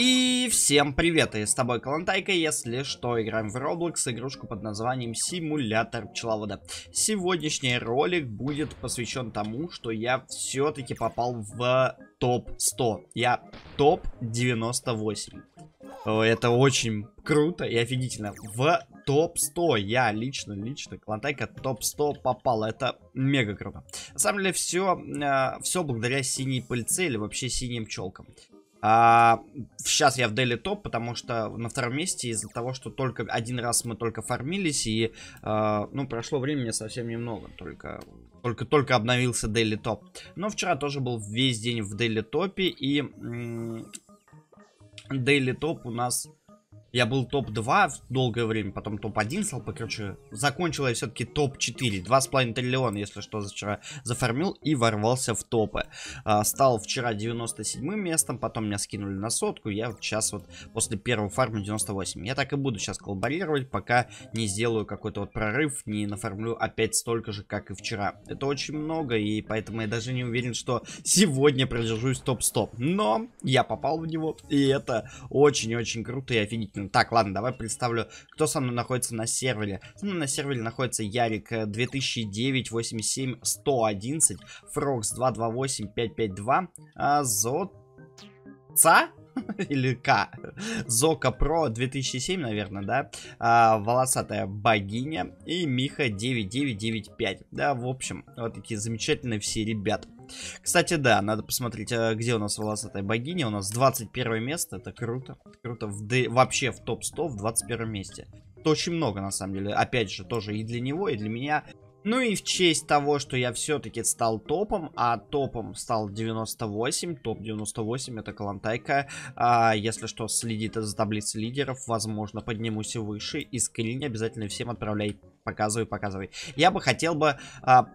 И всем привет, и с тобой Калантайка, если что, играем в Roblox, игрушку под названием Симулятор Пчеловода. Сегодняшний ролик будет посвящен тому, что я все-таки попал в топ-100, я топ-98. Это очень круто и офигительно. В топ-100 я лично, лично, Клантайка топ-100 попал. Это мега круто. На самом деле все, э, все благодаря синей пыльце или вообще синим пчелкам. А, сейчас я в Daily Топ, потому что на втором месте из-за того, что только один раз мы только фармились, и а, ну, прошло времени совсем немного, только только-только обновился Daily Топ. Но вчера тоже был весь день в Daily Топе и Daily Топ у нас я был топ-2 долгое время, потом топ-1 стал покруче. Закончил я все-таки топ-4. 2,5 триллиона, если что, вчера зафармил и ворвался в топы. А, стал вчера 97-м местом, потом меня скинули на сотку. Я сейчас вот после первого фарма 98. Я так и буду сейчас коллаборировать, пока не сделаю какой-то вот прорыв, не нафармлю опять столько же, как и вчера. Это очень много, и поэтому я даже не уверен, что сегодня продержусь топ-100. Но я попал в него, и это очень-очень круто и офигительно единственным. Ну, так, ладно, давай представлю, кто со мной находится на сервере. Со мной на сервере находится Ярик 2009 87 111 Фрокс 228 552 а, Зоца или К. Зока Про 2007, наверное, да? А, волосатая богиня и Миха 9995. Да, в общем, вот такие замечательные все ребята. Кстати, да, надо посмотреть, э, где у нас волосатая богиня. У нас 21 место, это круто. Круто, в, да, вообще в топ-100 в 21 месте. Это очень много, на самом деле. Опять же, тоже и для него, и для меня. Ну и в честь того, что я все-таки стал топом, а топом стал 98, топ 98 это Калантайка, а, если что, следит за таблицей лидеров, возможно, поднимусь выше и скрин обязательно всем отправляй Показывай, показывай. Я бы хотел бы а,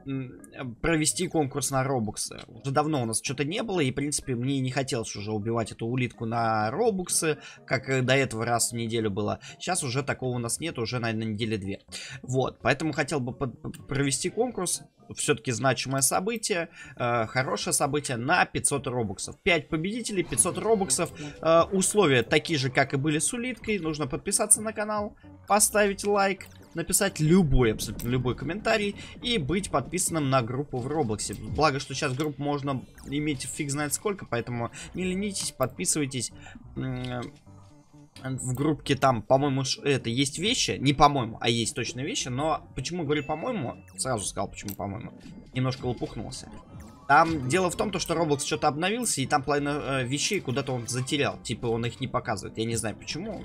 провести конкурс на робуксы. Уже давно у нас что-то не было, и, в принципе, мне не хотелось уже убивать эту улитку на робуксы, как до этого раз в неделю было. Сейчас уже такого у нас нет, уже, наверное, недели две. Вот, поэтому хотел бы провести конкурс. Все-таки значимое событие, э, хорошее событие на 500 робуксов. 5 победителей, 500 робуксов. Э, условия такие же, как и были с улиткой. Нужно подписаться на канал, поставить лайк написать любой, абсолютно любой комментарий и быть подписанным на группу в Роблоксе. Благо, что сейчас групп можно иметь фиг знает сколько, поэтому не ленитесь, подписывайтесь в группке там, по-моему, это есть вещи, не по-моему, а есть точно вещи, но почему говорю по-моему, сразу сказал почему по-моему, немножко лопухнулся. Там дело в том, то, что Roblox что-то обновился, и там половина э, вещей куда-то он затерял. Типа он их не показывает. Я не знаю почему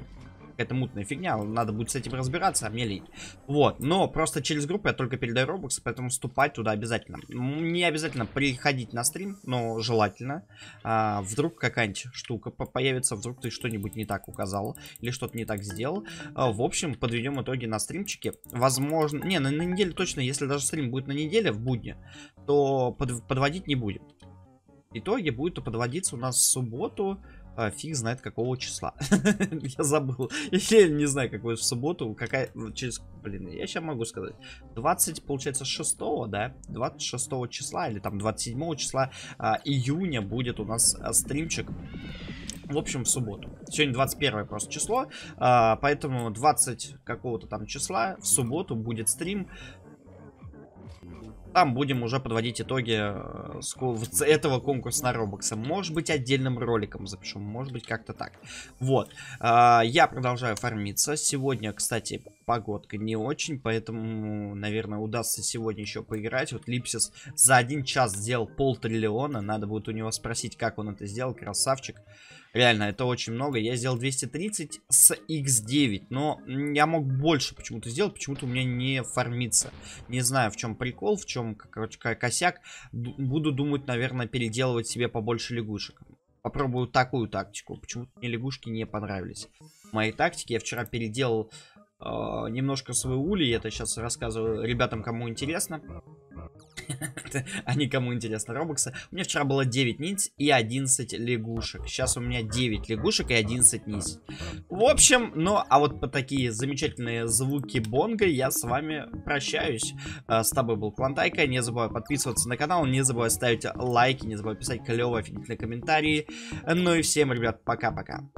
какая-то мутная фигня, надо будет с этим разбираться, а мне лень. Вот, но просто через группу я только передаю Робокс, поэтому вступать туда обязательно. Не обязательно приходить на стрим, но желательно. А, вдруг какая-нибудь штука появится, вдруг ты что-нибудь не так указал или что-то не так сделал. А, в общем, подведем итоги на стримчике. Возможно, не, на, на неделю точно, если даже стрим будет на неделе в будни, то под, подводить не будет. Итоги будут подводиться у нас в субботу э, фиг знает какого числа. я забыл. Я не знаю, какой в субботу, какая... Через, блин, я сейчас могу сказать. 20, получается, 6, да? 26 числа или там 27 числа э, июня будет у нас а, стримчик. В общем, в субботу. Сегодня 21 просто число, поэтому 20 какого-то там числа в субботу будет стрим там будем уже подводить итоги э, этого конкурса на Робокса. Может быть, отдельным роликом запишу, может быть, как-то так. Вот. А, я продолжаю фармиться. Сегодня, кстати, погодка не очень, поэтому, наверное, удастся сегодня еще поиграть. Вот Липсис за один час сделал полтриллиона, надо будет у него спросить, как он это сделал, красавчик. Реально, это очень много. Я сделал 230 с X9, но я мог больше почему-то сделать, почему-то у меня не фармится. Не знаю, в чем прикол, в чем, короче, косяк. Буду думать, наверное, переделывать себе побольше лягушек. Попробую такую тактику. Почему-то мне лягушки не понравились. Мои тактики я вчера переделал а, немножко свою ули. это сейчас рассказываю ребятам, кому интересно. а не кому интересно Робокса. У меня вчера было 9 ниц и 11 лягушек. Сейчас у меня 9 лягушек и 11 ниц. В общем, ну, а вот по такие замечательные звуки бонга я с вами прощаюсь. А, с тобой был Клантайка. Не забывай подписываться на канал, не забывай ставить лайки, не забывай писать клевые офигительные комментарии. Ну и всем, ребят, пока-пока.